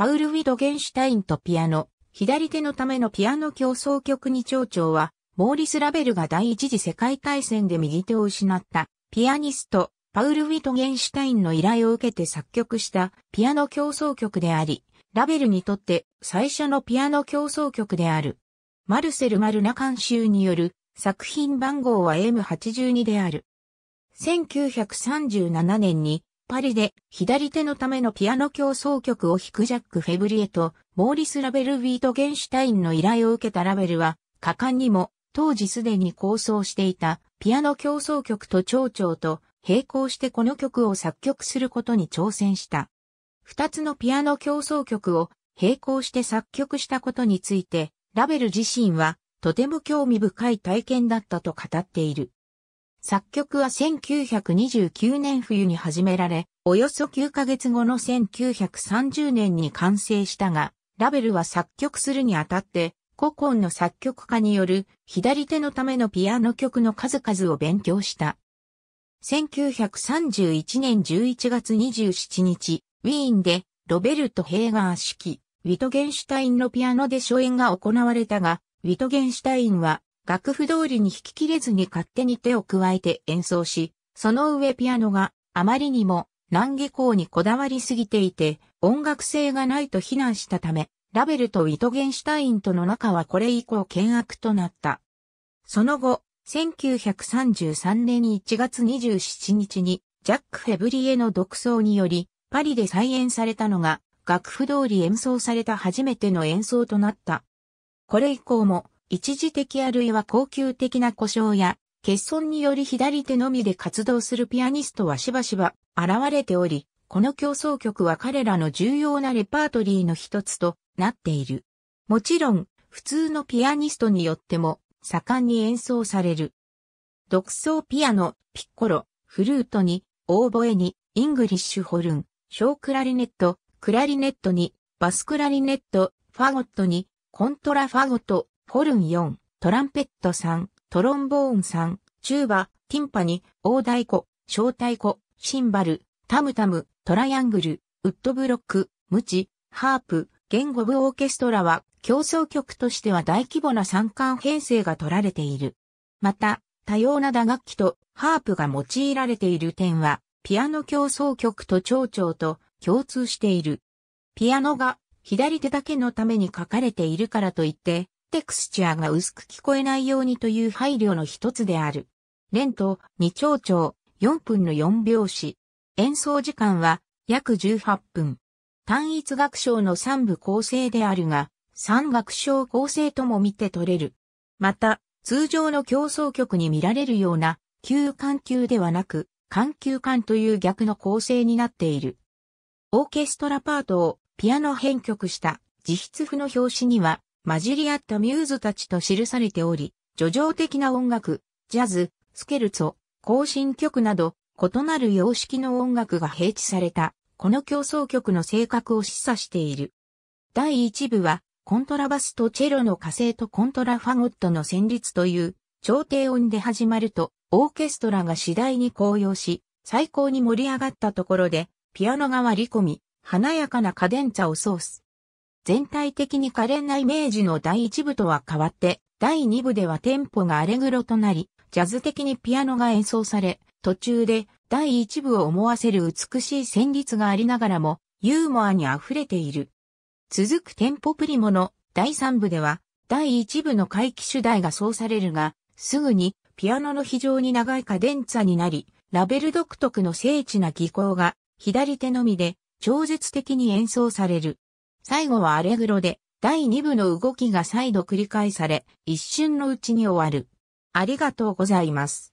パウル・ウィドゲンシュタインとピアノ、左手のためのピアノ競争曲に長調は、モーリス・ラベルが第一次世界大戦で右手を失ったピアニスト、パウル・ウィトゲンシュタインの依頼を受けて作曲したピアノ競争曲であり、ラベルにとって最初のピアノ競争曲である。マルセル・マルナ監修による作品番号は M82 である。1937年にパリで左手のためのピアノ協奏曲を弾くジャック・フェブリエとモーリス・ラベル・ウィート・ゲンシュタインの依頼を受けたラベルは果敢にも当時すでに構想していたピアノ協奏曲と蝶々と並行してこの曲を作曲することに挑戦した。二つのピアノ協奏曲を並行して作曲したことについて、ラベル自身はとても興味深い体験だったと語っている。作曲は1929年冬に始められ、およそ9ヶ月後の1930年に完成したが、ラベルは作曲するにあたって、古今の作曲家による左手のためのピアノ曲の数々を勉強した。1931年11月27日、ウィーンでロベルト・ヘーガー式、ウィトゲンシュタインのピアノで初演が行われたが、ウィトゲンシュタインは楽譜通りに弾き切れずに勝手に手を加えて演奏し、その上ピアノがあまりにも難儀行にこだわりすぎていて、音楽性がないと非難したため、ラベルとウィトゲンシュタインとの仲はこれ以降険悪となった。その後、1933年1月27日に、ジャック・フェブリエの独奏により、パリで再演されたのが、楽譜通り演奏された初めての演奏となった。これ以降も、一時的あるいは恒久的な故障や、欠損により左手のみで活動するピアニストはしばしば現れており、この競争曲は彼らの重要なレパートリーの一つとなっている。もちろん、普通のピアニストによっても盛んに演奏される。独奏ピアノ、ピッコロ、フルートに、オーボエに、イングリッシュホルン、小クラリネット、クラリネットに、バスクラリネット、ファゴットに、コントラファゴット、ホルン4、トランペット3、トロンボーン3、チューバ、ティンパニ、大太鼓、小太鼓、シンバル、タムタム、トライアングル、ウッドブロック、ムチ、ハープ、言語部オーケストラは競争曲としては大規模な三冠編成が取られている。また、多様な打楽器とハープが用いられている点は、ピアノ競争曲と蝶々と共通している。ピアノが左手だけのために書かれているからといって、テクスチャーが薄く聞こえないようにという配慮の一つである。レント、二丁調、四分の四拍子。演奏時間は約18分。単一楽章の三部構成であるが、三楽章構成とも見て取れる。また、通常の競争曲に見られるような、旧環球ではなく、環球間という逆の構成になっている。オーケストラパートをピアノ編曲した自筆譜の表紙には、混じり合ったミューズたちと記されており、叙情的な音楽、ジャズ、スケルツォ、行進曲など、異なる様式の音楽が併置された、この競争曲の性格を示唆している。第一部は、コントラバスとチェロの火星とコントラファゴットの旋律という、超低音で始まると、オーケストラが次第に高揚し、最高に盛り上がったところで、ピアノが割り込み、華やかなカデンツァをソース。全体的に可憐なイメージの第一部とは変わって、第二部ではテンポがアレグロとなり、ジャズ的にピアノが演奏され、途中で第一部を思わせる美しい旋律がありながらも、ユーモアに溢れている。続くテンポプリモの第三部では、第一部の回帰主題がそうされるが、すぐにピアノの非常に長いカデンツァになり、ラベル独特の精緻な技巧が左手のみで超絶的に演奏される。最後はアレグロで、第2部の動きが再度繰り返され、一瞬のうちに終わる。ありがとうございます。